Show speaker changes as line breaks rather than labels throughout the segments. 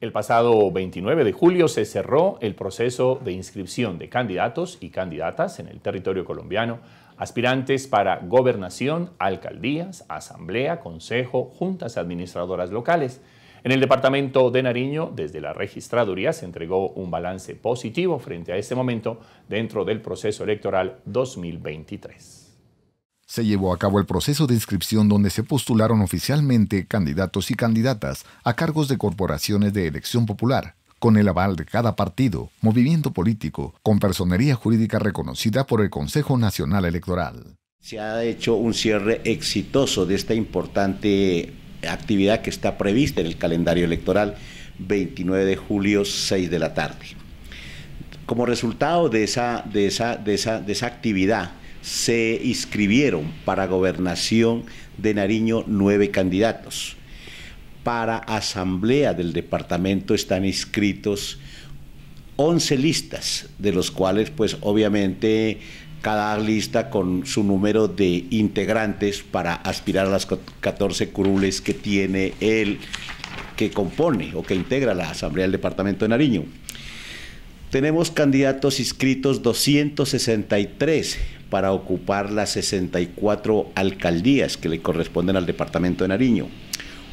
El pasado 29 de julio se cerró el proceso de inscripción de candidatos y candidatas en el territorio colombiano, aspirantes para gobernación, alcaldías, asamblea, consejo, juntas administradoras locales. En el departamento de Nariño, desde la registraduría se entregó un balance positivo frente a este momento dentro del proceso electoral 2023
se llevó a cabo el proceso de inscripción donde se postularon oficialmente candidatos y candidatas a cargos de corporaciones de elección popular, con el aval de cada partido, movimiento político, con personería jurídica reconocida por el Consejo Nacional Electoral. Se ha hecho un cierre exitoso de esta importante actividad que está prevista en el calendario electoral 29 de julio 6 de la tarde. Como resultado de esa, de esa, de esa, de actividad se inscribieron para gobernación de Nariño nueve candidatos. Para asamblea del departamento están inscritos 11 listas, de los cuales pues obviamente cada lista con su número de integrantes para aspirar a las 14 curules que tiene el que compone o que integra la Asamblea del Departamento de Nariño. Tenemos candidatos inscritos 263 para ocupar las 64 alcaldías que le corresponden al departamento de Nariño.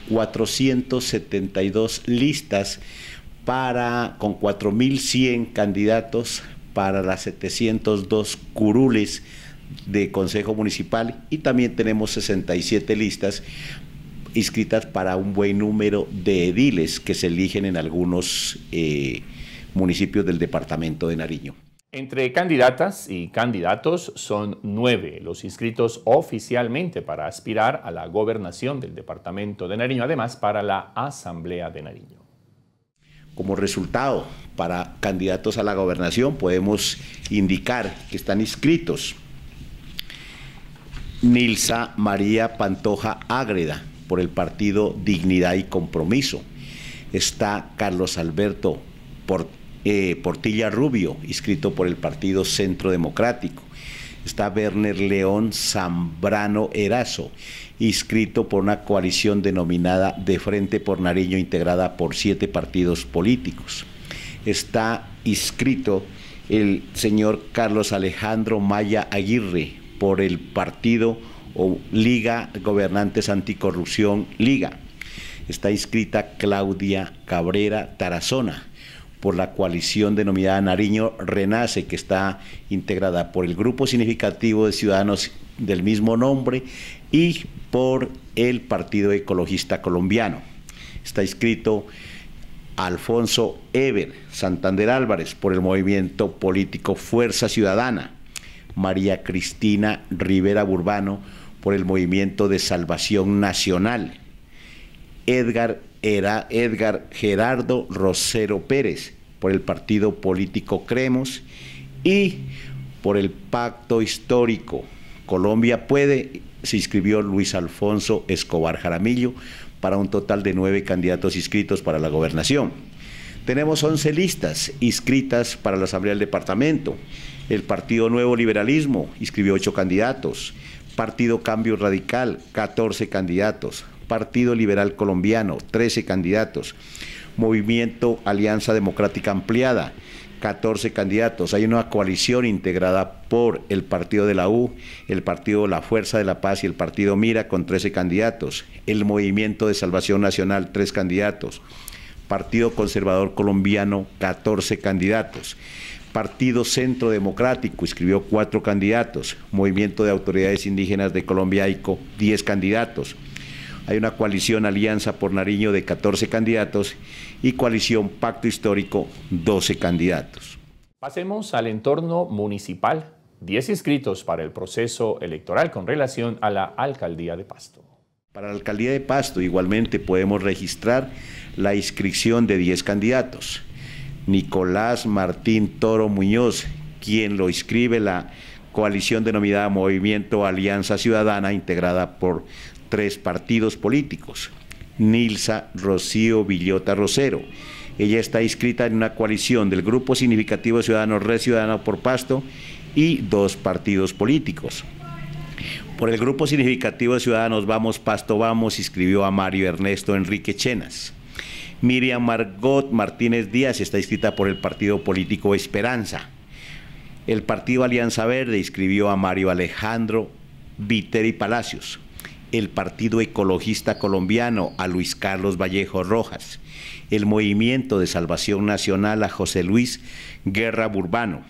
472 listas para con 4100 candidatos para las 702 curules de Consejo Municipal y también tenemos 67 listas inscritas para un buen número de ediles que se eligen en algunos eh, municipios del departamento de Nariño.
Entre candidatas y candidatos son nueve los inscritos oficialmente para aspirar a la gobernación del departamento de Nariño, además para la Asamblea de Nariño.
Como resultado, para candidatos a la gobernación podemos indicar que están inscritos Nilsa María Pantoja Ágreda por el partido Dignidad y Compromiso. Está Carlos Alberto por eh, Portilla Rubio, inscrito por el Partido Centro Democrático. Está Werner León Zambrano Erazo, inscrito por una coalición denominada De Frente por Nariño, integrada por siete partidos políticos. Está inscrito el señor Carlos Alejandro Maya Aguirre por el partido o Liga Gobernantes Anticorrupción Liga. Está inscrita Claudia Cabrera Tarazona por la coalición denominada Nariño Renace, que está integrada por el grupo significativo de ciudadanos del mismo nombre y por el Partido Ecologista Colombiano. Está inscrito Alfonso Eber, Santander Álvarez, por el movimiento político Fuerza Ciudadana, María Cristina Rivera Burbano, por el movimiento de Salvación Nacional, Edgar, era Edgar Gerardo Rosero Pérez por el partido político Cremos y por el pacto histórico Colombia Puede se inscribió Luis Alfonso Escobar Jaramillo para un total de nueve candidatos inscritos para la gobernación. Tenemos once listas inscritas para la Asamblea del Departamento. El Partido Nuevo Liberalismo inscribió ocho candidatos. Partido Cambio Radical, 14 candidatos. Partido Liberal Colombiano, 13 candidatos. Movimiento Alianza Democrática Ampliada, 14 candidatos. Hay una coalición integrada por el Partido de la U, el Partido La Fuerza de la Paz y el Partido Mira con 13 candidatos. El Movimiento de Salvación Nacional, 3 candidatos. Partido Conservador Colombiano, 14 candidatos. Partido Centro Democrático escribió 4 candidatos. Movimiento de Autoridades Indígenas de Colombia, 10 candidatos. Hay una coalición Alianza por Nariño de 14 candidatos y coalición Pacto Histórico 12 candidatos.
Pasemos al entorno municipal. 10 inscritos para el proceso electoral con relación a la alcaldía de Pasto.
Para la alcaldía de Pasto igualmente podemos registrar la inscripción de 10 candidatos. Nicolás Martín Toro Muñoz, quien lo inscribe la coalición denominada Movimiento Alianza Ciudadana, integrada por tres partidos políticos. Nilsa Rocío Villota Rosero. Ella está inscrita en una coalición del Grupo Significativo Ciudadano Red Ciudadano por Pasto y dos partidos políticos. Por el Grupo Significativo Ciudadanos Vamos Pasto Vamos inscribió a Mario Ernesto Enrique Chenas. Miriam Margot Martínez Díaz está inscrita por el partido político Esperanza. El partido Alianza Verde inscribió a Mario Alejandro Viteri Palacios el Partido Ecologista Colombiano a Luis Carlos Vallejo Rojas, el Movimiento de Salvación Nacional a José Luis Guerra Burbano,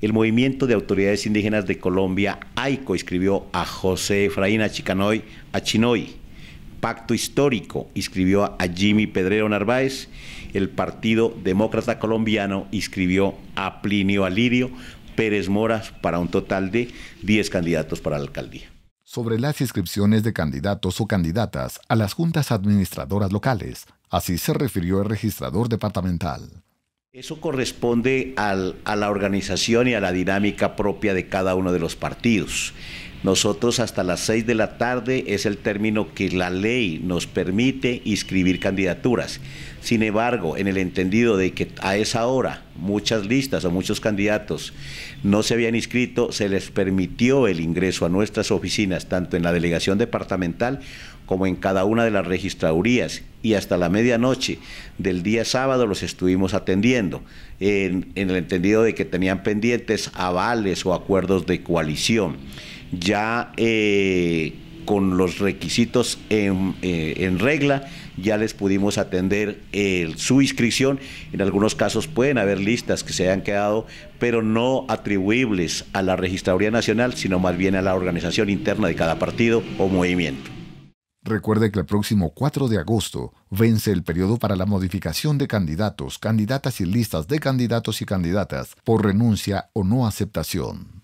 el Movimiento de Autoridades Indígenas de Colombia, AICO, escribió a José Efraín Achicanoy, Achinoy, Pacto Histórico, escribió a Jimmy Pedrero Narváez, el Partido Demócrata Colombiano escribió a Plinio Alirio Pérez Moras para un total de 10 candidatos para la alcaldía
sobre las inscripciones de
candidatos o candidatas a las juntas administradoras locales. Así se refirió el registrador departamental. Eso corresponde a la organización y a la dinámica propia de cada uno de los partidos. Nosotros hasta las 6 de la tarde es el término que la ley nos permite inscribir candidaturas. Sin embargo, en el entendido de que a esa hora muchas listas o muchos candidatos no se habían inscrito, se les permitió el ingreso a nuestras oficinas, tanto en la delegación departamental como en cada una de las registradurías y hasta la medianoche del día sábado los estuvimos atendiendo, en, en el entendido de que tenían pendientes avales o acuerdos de coalición ya eh, con los requisitos eh, en, regla, ya les pudimos atender eh, su inscripción. En algunos casos pueden haber listas que se hayan quedado, pero no atribuibles a la Registraduría Nacional, sino más bien a la organización interna de cada partido o movimiento. Recuerde que el próximo 4 de agosto vence el periodo para la modificación de candidatos, candidatas y listas de candidatos y candidatas por renuncia o no aceptación.